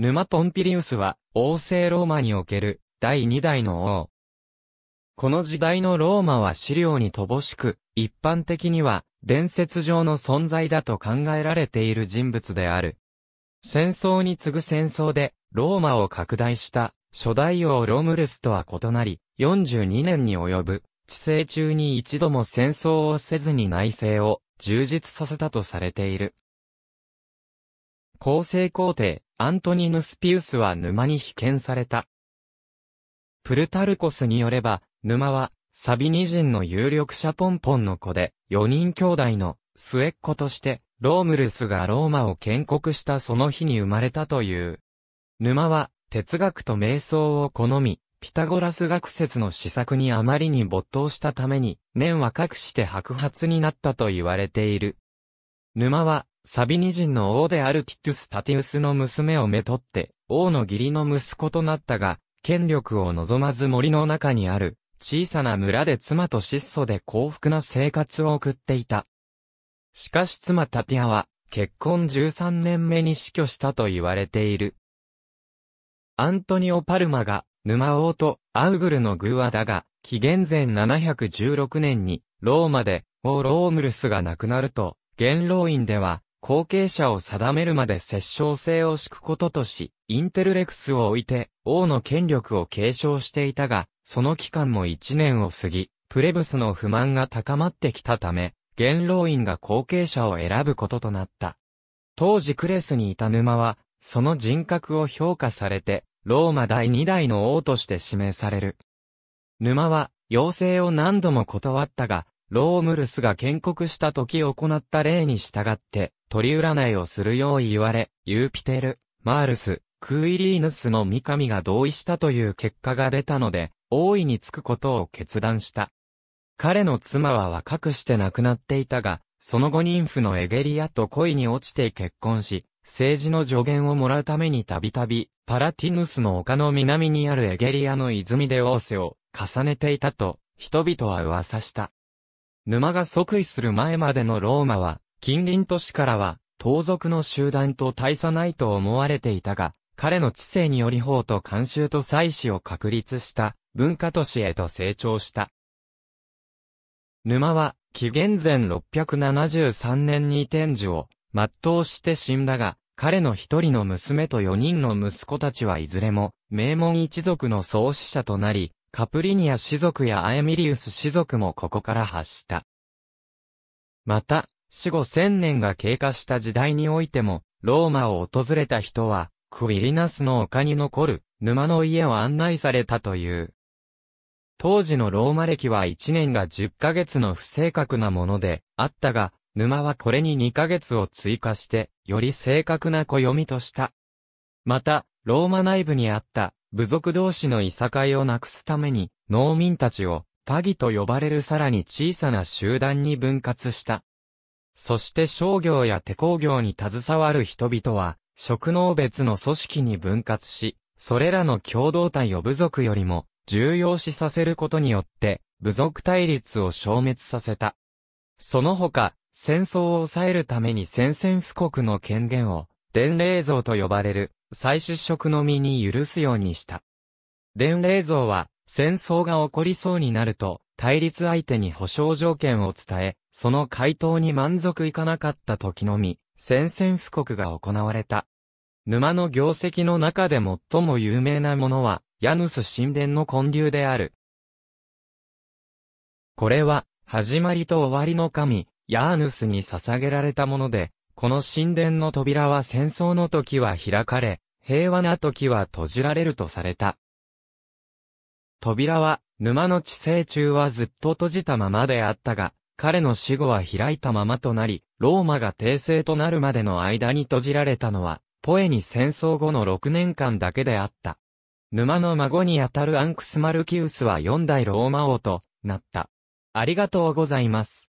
沼ポンピリウスは、王政ローマにおける、第二代の王。この時代のローマは資料に乏しく、一般的には、伝説上の存在だと考えられている人物である。戦争に次ぐ戦争で、ローマを拡大した、初代王ロムルスとは異なり、42年に及ぶ、治世中に一度も戦争をせずに内政を充実させたとされている。厚生皇帝、アントニヌスピウスは沼に被験された。プルタルコスによれば、沼は、サビニ人の有力者ポンポンの子で、4人兄弟の末っ子として、ロームルスがローマを建国したその日に生まれたという。沼は、哲学と瞑想を好み、ピタゴラス学説の試作にあまりに没頭したために、年は隠して白髪になったと言われている。沼は、サビニ人の王であるティトゥス・タティウスの娘をめとって、王の義理の息子となったが、権力を望まず森の中にある、小さな村で妻と質素で幸福な生活を送っていた。しかし妻タティアは、結婚13年目に死去したと言われている。アントニオ・パルマが、沼王とアウグルの偶話だが、紀元前716年に、ローマで、王ロームルスが亡くなると、元老院では、後継者を定めるまで摂政性を敷くこととし、インテルレクスを置いて、王の権力を継承していたが、その期間も一年を過ぎ、プレブスの不満が高まってきたため、元老院が後継者を選ぶこととなった。当時クレスにいた沼は、その人格を評価されて、ローマ第二代の王として指名される。沼は、要請を何度も断ったが、ロームルスが建国した時行った例に従って、取り占いをするよう言われ、ユーピテル、マールス、クイリーヌスの三上が同意したという結果が出たので、大いにつくことを決断した。彼の妻は若くして亡くなっていたが、その後妊婦のエゲリアと恋に落ちて結婚し、政治の助言をもらうためにたびたび、パラティヌスの丘の南にあるエゲリアの泉で王政を重ねていたと、人々は噂した。沼が即位する前までのローマは、近隣都市からは、盗賊の集団と大差ないと思われていたが、彼の知性により法と慣習と祭祀を確立した文化都市へと成長した。沼は、紀元前673年に天寿を全うして死んだが、彼の一人の娘と四人の息子たちはいずれも名門一族の創始者となり、カプリニア氏族やアエミリウス氏族もここから発した。また、死後千年が経過した時代においても、ローマを訪れた人は、クィリナスの丘に残る沼の家を案内されたという。当時のローマ歴は1年が10ヶ月の不正確なものであったが、沼はこれに2ヶ月を追加して、より正確な暦とした。また、ローマ内部にあった部族同士のいさかいをなくすために、農民たちを、パギと呼ばれるさらに小さな集団に分割した。そして商業や手工業に携わる人々は、職能別の組織に分割し、それらの共同体を部族よりも重要視させることによって、部族対立を消滅させた。その他、戦争を抑えるために戦線布告の権限を、伝令像と呼ばれる再出職の身に許すようにした。伝令像は、戦争が起こりそうになると、対立相手に保証条件を伝え、その回答に満足いかなかった時のみ、宣戦布告が行われた。沼の業績の中で最も有名なものは、ヤヌス神殿の建立である。これは、始まりと終わりの神、ヤーヌスに捧げられたもので、この神殿の扉は戦争の時は開かれ、平和な時は閉じられるとされた。扉は、沼の地生中はずっと閉じたままであったが、彼の死後は開いたままとなり、ローマが帝政となるまでの間に閉じられたのは、ポエに戦争後の6年間だけであった。沼の孫にあたるアンクスマルキウスは4代ローマ王となった。ありがとうございます。